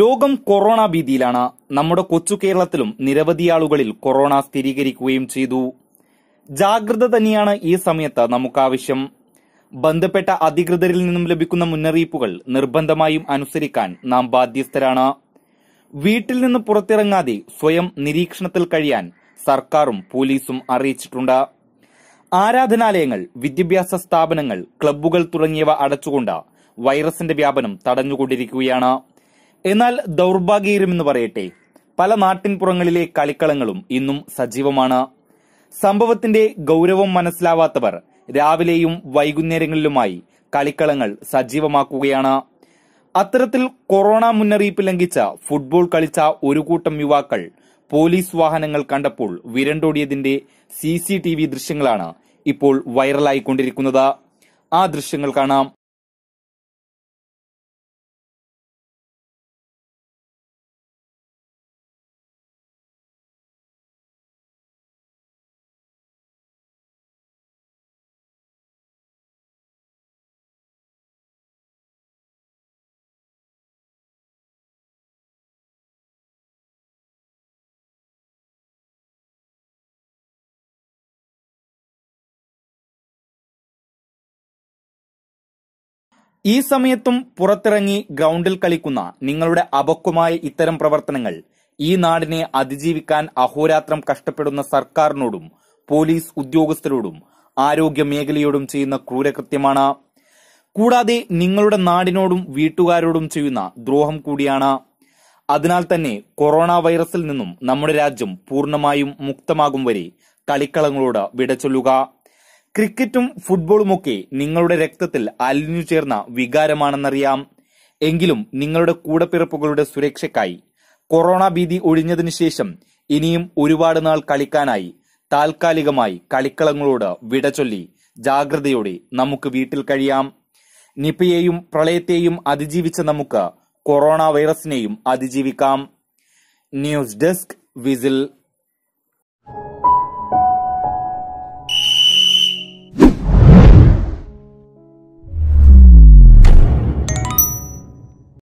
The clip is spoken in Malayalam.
ലോകം കൊറോണ ഭീതിയിലാണ് നമ്മുടെ കൊച്ചു കേരളത്തിലും നിരവധി ആളുകളിൽ കൊറോണ സ്ഥിരീകരിക്കുകയും ചെയ്തു ജാഗ്രത തന്നെയാണ് ഈ സമയത്ത് നമുക്കാവശ്യം ബന്ധപ്പെട്ട അധികൃതരിൽ നിന്നും ലഭിക്കുന്ന മുന്നറിയിപ്പുകൾ നിർബന്ധമായും അനുസരിക്കാൻ നാം ബാധ്യസ്ഥരാണ് വീട്ടിൽ നിന്ന് പുറത്തിറങ്ങാതെ സ്വയം നിരീക്ഷണത്തിൽ കഴിയാൻ സർക്കാരും പോലീസും അറിയിച്ചിട്ടുണ്ട് ആരാധനാലയങ്ങൾ വിദ്യാഭ്യാസ സ്ഥാപനങ്ങൾ ക്ലബ്ബുകൾ തുടങ്ങിയവ അടച്ചുകൊണ്ട് വൈറസിന്റെ വ്യാപനം തടഞ്ഞുകൊണ്ടിരിക്കുകയാണ് എന്നാൽ ദൗർഭാഗ്യകരമെന്ന് പറയട്ടെ പല നാട്ടിൻപുറങ്ങളിലെ കളിക്കളങ്ങളും ഇന്നും സജീവമാണ് സംഭവത്തിന്റെ ഗൗരവം മനസ്സിലാവാത്തവർ രാവിലെയും വൈകുന്നേരങ്ങളിലുമായി കളിക്കളങ്ങൾ സജീവമാക്കുകയാണ് അത്തരത്തിൽ കൊറോണ മുന്നറിയിപ്പ് ലംഘിച്ച ഫുട്ബോൾ കളിച്ച ഒരു കൂട്ടം യുവാക്കൾ പോലീസ് വാഹനങ്ങൾ കണ്ടപ്പോൾ വിരണ്ടോടിയതിന്റെ സി സി ടി വി ദൃശ്യങ്ങളാണ് ഇപ്പോൾ വൈറലായിക്കൊണ്ടിരിക്കുന്നത് ആ ദൃശ്യങ്ങൾ കാണാം ഈ സമയത്തും പുറത്തിറങ്ങി ഗ്രൗണ്ടിൽ കളിക്കുന്ന നിങ്ങളുടെ അപക്വമായ ഇത്തരം പ്രവർത്തനങ്ങൾ ഈ നാടിനെ അതിജീവിക്കാൻ അഹോരാത്രം കഷ്ടപ്പെടുന്ന സർക്കാരിനോടും പോലീസ് ഉദ്യോഗസ്ഥരോടും ആരോഗ്യ മേഖലയോടും ചെയ്യുന്ന ക്രൂരകൃത്യമാണ് കൂടാതെ നിങ്ങളുടെ നാടിനോടും വീട്ടുകാരോടും ചെയ്യുന്ന ദ്രോഹം കൂടിയാണ് അതിനാൽ തന്നെ കൊറോണ വൈറസിൽ നിന്നും നമ്മുടെ രാജ്യം പൂർണ്ണമായും മുക്തമാകും വരെ കളിക്കളങ്ങളോട് വിടചൊല്ലുക ക്രിക്കറ്റും ഫുട്ബോളുമൊക്കെ നിങ്ങളുടെ രക്തത്തിൽ അലിഞ്ഞു ചേർന്ന വികാരമാണെന്നറിയാം എങ്കിലും നിങ്ങളുടെ കൂടപ്പിറപ്പുകളുടെ സുരക്ഷയ്ക്കായി കൊറോണ ഭീതി ഒഴിഞ്ഞതിനു ശേഷം ഇനിയും ഒരുപാട് നാൾ കളിക്കാനായി താൽക്കാലികമായി കളിക്കളങ്ങളോട് വിട ചൊല്ലി ജാഗ്രതയോടെ നമുക്ക് വീട്ടിൽ കഴിയാം നിപയെയും പ്രളയത്തെയും അതിജീവിച്ച നമുക്ക് കൊറോണ വൈറസിനെയും അതിജീവിക്കാം ന്യൂസ് ഡെസ്ക് വിസിൽ